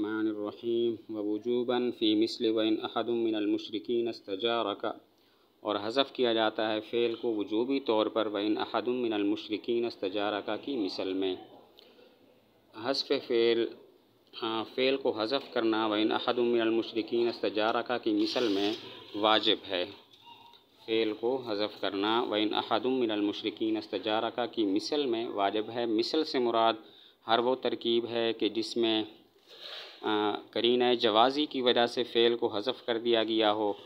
बसमीम वजूबन फ़ी मिसल वैन अहदमिन अलमशरकिन का और हज़फ़ किया जाता है फ़ेल को वजूबी तौर पर वैन अहदमिन अलमशरकिन का की मिसल में हजफ फ़ेल हाँ फ़ेल को हज़फ़ करना वैन अहदमिन अलमशरकिन का की मिसल में वाजिब है फ़ेल को हज़फ़ करना वैन अहदमिन अलमशरकिन का की मिसल में वाजिब है मिसल से मुराद हर वो तरकीब है कि जिसमें करीना जवाज़ी की वजह से फ़ेल को हज़फ कर दिया गया हो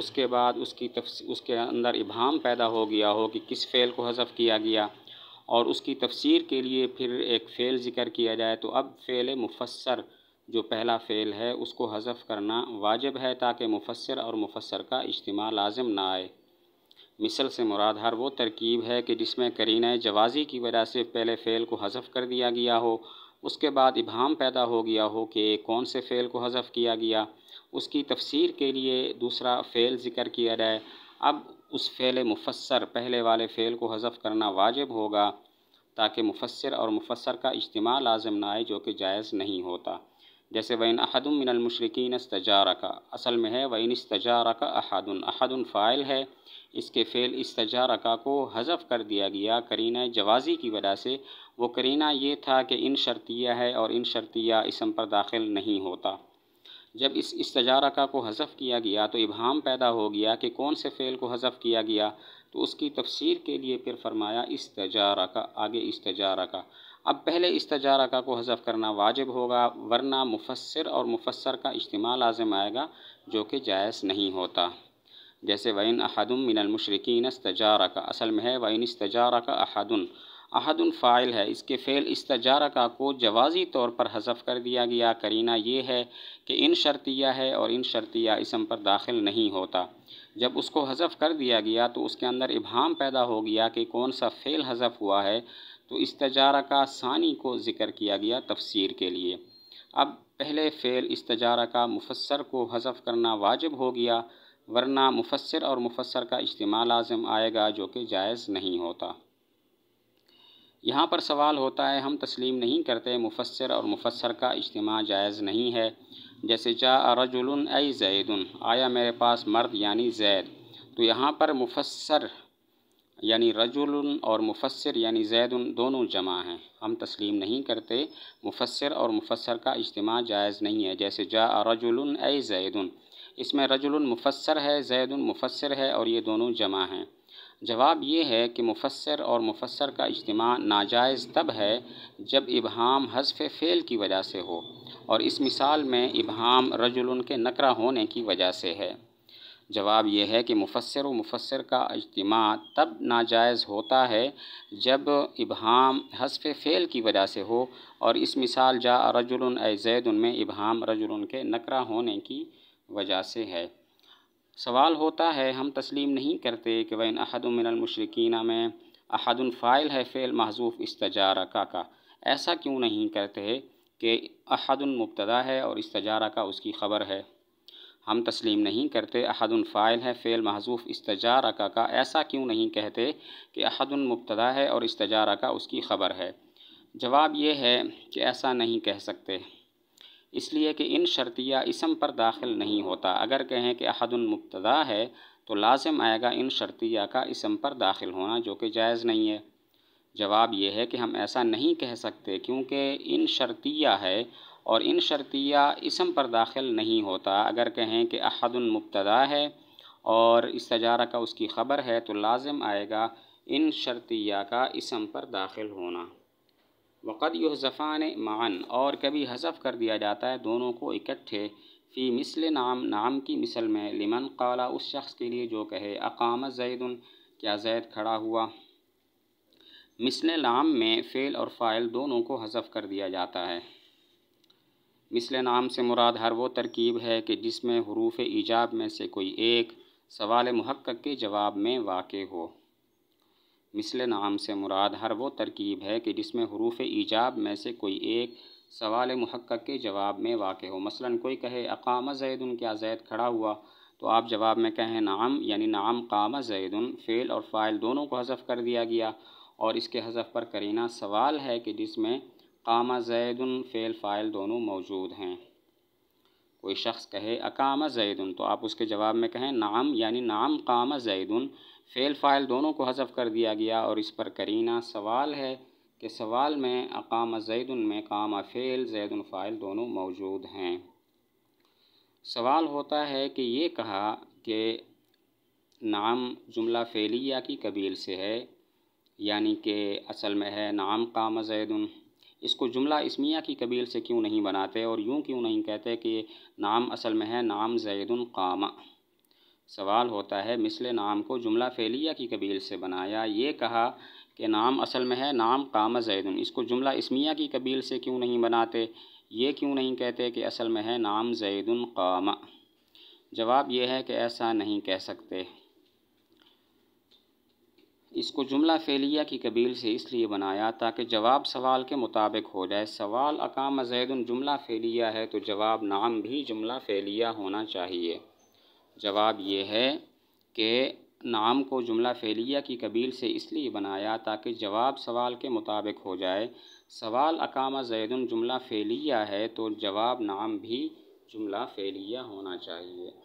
उसके बाद उसकी तफस उसके अंदर इबाम पैदा हो गया हो कि किस फ़ेल को हज़फ किया गया और उसकी तफसीर के लिए फिर एक फ़ेल ज़िक्र किया जाए तो अब फ़ेल मुफसर जो पहला फ़ेल है उसको हज़फ करना वाजिब है ताकि मुफसर और मुफसर का इज्तम लाजम ना आए मिसल से मुराद हर वो तरकीब है कि जिसमें करीना जवाज़ी की वजह से पहले फ़ेल को हज़फ कर दिया गया हो उसके बाद इबाम पैदा हो गया हो कि कौन से फ़ेल को हज़फ किया गया उसकी तफसीर के लिए दूसरा फ़ेल ज़िक्र किया जाए अब उस फ़ेल मुफसर पहले वाले फ़ेल को हज़फ करना वाजिब होगा ताकि मुफसर और मुफसर का इज्तम लाजम ना आए जो कि जायज़ नहीं होता जैसे वैन अहदुम मिनलमशरकिन इस्तजार का असल में है वैन तजार का अहदन अहदन फ़ाइल है इसके फ़ेल तजार का को हजफ कर दिया गया करीना जवाज़ी की वजह से वो करीना ये था कि इन शर्तिया है और इन शर्तिया इसम पर दाखिल नहीं होता जब इस तजार का को हजफ किया गया तो इबहम पैदा हो गया कि कौन से फ़ेल को हजफ किया गया तो उसकी तफसीर के लिए फिर फरमाया तजार का आगे तजार का अब पहले इस का को हज़फ करना वाजिब होगा वरना मुफसर और मुफसर का इज्तम लाजम आएगा जो कि जायज़ नहीं होता जैसे वैन अहदम मिनलमशरकिन का असल में है वैन का अहदन अहदन फ़ाइल है इसके फ़ेल का को जवाज़ी तौर पर हजफ कर दिया गया करीना ये है कि इन शर्तिया है और इन शर्तिया इसम पर दाखिल नहीं होता जब उसको हजफ कर दिया गया तो उसके अंदर इबहम पैदा हो गया कि कौन सा फ़ेल हजफ हुआ है तो इस तजारा का सानी को ज़िक्र किया गया तफसीर के लिए अब पहले फ़ेल इस तजारा का मुफसर को हजफ करना वाजिब हो गया वरना मुफसर और मुफसर का इज्तम लाजम आएगा जो कि जायज़ नहीं होता यहाँ पर सवाल होता है हम तस्लीम नहीं करते मुफसर और मुफसर का इज्तम जायज़ नहीं है जैसे जा रजुल अई जैदन आया मेरे पास मर्द यानी जैद तो यहाँ पर मुफसर यानी रजुल और मुफसर यानी जैद दोनों जमा हैं हम तस्लीम नहीं करते मुफसर और मुफसर का इज्तम जायज़ नहीं है जैसे जा रजुल ए जैदन इसमें रजुल मुफसर है जैद मुफसर है और ये दोनों जमा हैं जवाब ये है कि मुफसर और मुफसर का इज्तम नाजायज़ तब है जब इबहम हजफ फ़ेल की वजह से हो और इस मिसाल में इबहम रजुल के नकरा होने की वजह से है जवाब यह है कि मुफसर व मुफसर का अजतम तब नाजायज़ होता है जब इबहम हसफ फ़ेल की वजह से हो और इस मिसाल जा रजुल जैद उनमें इबहम रजुल के नकरा होने की वजह से है सवाल होता है हम तस्लीम नहीं करते कि वह अहदमिनमशरकिन में अहदन फ़ाइल है फ़ेल महजूफ़ इस्तजारा का, का ऐसा क्यों नहीं करते कि अहदन मुबतदा है और इस्तजारा का उसकी ख़बर है हम तस्लीम नहीं करते अहदन फ़ाइल है फ़ेल महजूफ़ इसतजार का, का ऐसा क्यों नहीं कहते कि अहदन मुबतदा है और इसतजार का उसकी ख़बर है जवाब ये है कि ऐसा नहीं कह सकते इसलिए कि इन शर्तिया इसम पर दाखिल नहीं होता अगर कहें कि अहदन मुबतदा है तो लाजम आएगा इन शर्तिया का इसम पर दाखिल होना जो कि जायज़ नहीं है जवाब यह है कि हम ऐसा नहीं कह सकते क्योंकि इन शर्तिया है और इन शर्तिया इसम पर दाखिल नहीं होता अगर कहें कि अहदुलमबतदा है और इस तजारा का उसकी ख़बर है तो लाजम आएगा इन शर्तिया का इसम पर दाखिल होना वक़द ज़फ़ान मान और कभी हजफ़ कर दिया जाता है दोनों को इकट्ठे फ़ी मिसल नाम नाम की मिसल में लिमन काला उस शख्स के लिए जो कहे अकाम जैदन क्या जैद खड़ा हुआ मिसल नाम में फ़ेल और फ़ाइल दोनों को हजफ़ कर दिया जाता है मिसल नाम से मुराद हर वो तरकीब है कि जिसमें हरूफ ईजाब में से कोई एक सवाल महक़ के जवाब में वाक़ हो मिसल नाम से मुराद हर वो तरकीब है कि जिसमें हरूफ ईजाब में से कोई एक सवाल महक़ के जवाब में वाक़ हो मसला कोई कहे अकाम जैद क्या जैद खड़ा हुआ तो आप जवाब में कहें नाम यानी नाम काम जैदन फ़ेल और फ़ाइल दोनों को हजफ कर दिया गया और इसके हजफ पर करीना सवाल है कि जिसमें कामा जैदन फ़ेल फ़ाइल दोनों मौजूद हैं कोई शख्स कहे अकामा जैदन तो आप उसके जवाब में कहें नाम यानी नाम कामा जैदन फ़ेल फ़ाइल दोनों को हजफ कर दिया गया और इस पर करीना सवाल है कि सवाल में अकाम जैदन में कामा फ़ेल जैदन फ़ाइल दोनों मौजूद हैं सवाल होता है कि ये कहा कि नाम जुमला फ़ेलिया की कबील से है यानी कि असल में है नाम कामा जैदन इसको जुमला इसमिया की कबील से क्यों नहीं बनाते और यूँ क्यों नहीं कहते कि नाम असल में है नाम जैदुल कामा सवाल होता है मिसल नाम को जुमला फ़ैलिया की कबील से बनाया ये कहा कि नाम असल में है नाम काम जैदुन इसको जुमला इसमिया की कबील से क्यों नहीं बनाते ये क्यों नहीं कहते कि असल में है नाम जैदुल कामा जवाब यह है कि ऐसा नहीं कह सकते इसको जुमला फेलिया की कबील से इसलिए बनाया ताकि जवाब सवाल के मुताबिक हो जाए सवाल अकाम जैदन जुमला फेलिया है तो जवाब नाम भी जुमला फेलिया होना चाहिए जवाब ये है कि नाम को जुमला फेलिया की कबील से इसलिए बनाया ताकि जवाब सवाल के मुताबिक हो जाए सवाल अकाम जैदन जुमला फेलिया है तो जवाब नाम भी जुमला फेलिया होना चाहिए